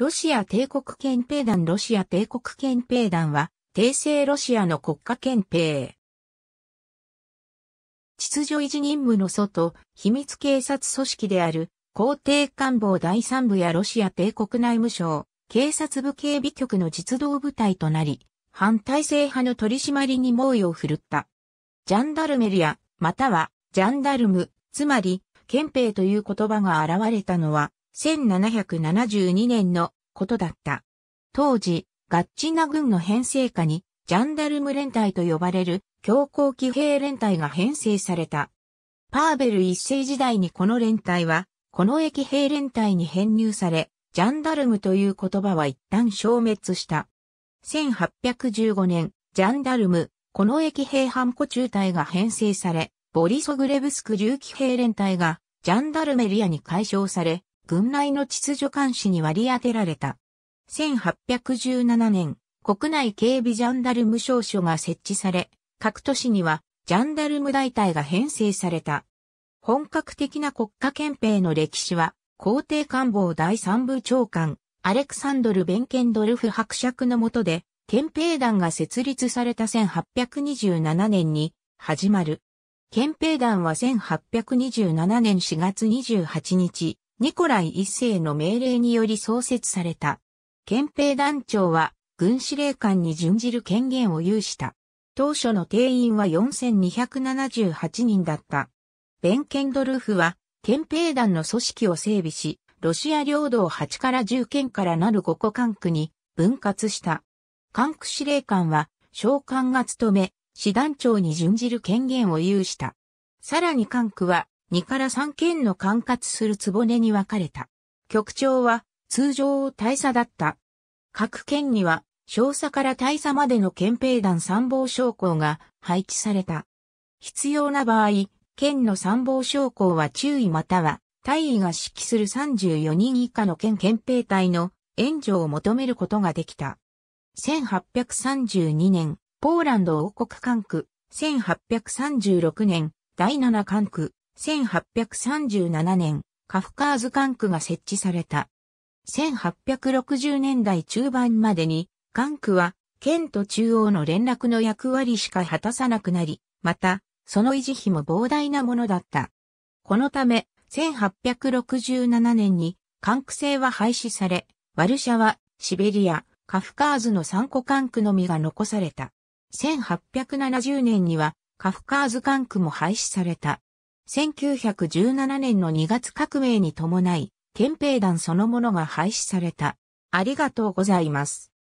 ロシア帝国憲兵団ロシア帝国憲兵団は、帝政ロシアの国家憲兵。秩序維持任務の外、秘密警察組織である、皇帝官房第三部やロシア帝国内務省、警察部警備局の実動部隊となり、反体制派の取り締まりに猛威を振るった。ジャンダルメリア、または、ジャンダルム、つまり、憲兵という言葉が現れたのは、1772年のことだった。当時、ガッチナ軍の編成下に、ジャンダルム連隊と呼ばれる強行騎兵連隊が編成された。パーベル一世時代にこの連隊は、この駅兵連隊に編入され、ジャンダルムという言葉は一旦消滅した。1815年、ジャンダルム、この駅兵反個中隊が編成され、ボリソグレブスク銃機兵連隊が、ジャンダルメリアに解消され、軍内の秩序監視に割り当てられた。1817年、国内警備ジャンダルム少所が設置され、各都市にはジャンダルム大隊が編成された。本格的な国家憲兵の歴史は、皇帝官房第三部長官、アレクサンドル・ベンケンドルフ伯爵の下で、憲兵団が設立された1827年に始まる。憲兵団は1827年4月28日、ニコライ一世の命令により創設された。憲兵団長は軍司令官に準じる権限を有した。当初の定員は4278人だった。ベン・ケンドルフは憲兵団の組織を整備し、ロシア領土を8から10県からなる5個管区に分割した。管区司令官は将官が務め、師団長に準じる権限を有した。さらに管区は2から3県の管轄するつぼねに分かれた。局長は通常大佐だった。各県には少佐から大佐までの憲兵団参謀将校が配置された。必要な場合、県の参謀将校は注意または大尉が指揮する34人以下の県憲兵隊の援助を求めることができた。1832年、ポーランド王国管区、1836年、第7管区、1837年、カフカーズ管区が設置された。1860年代中盤までに、管区は、県と中央の連絡の役割しか果たさなくなり、また、その維持費も膨大なものだった。このため、1867年に、管区制は廃止され、ワルシャワ、シベリア、カフカーズの3個管区のみが残された。1870年には、カフカーズ管区も廃止された。1917年の2月革命に伴い、憲兵団そのものが廃止された。ありがとうございます。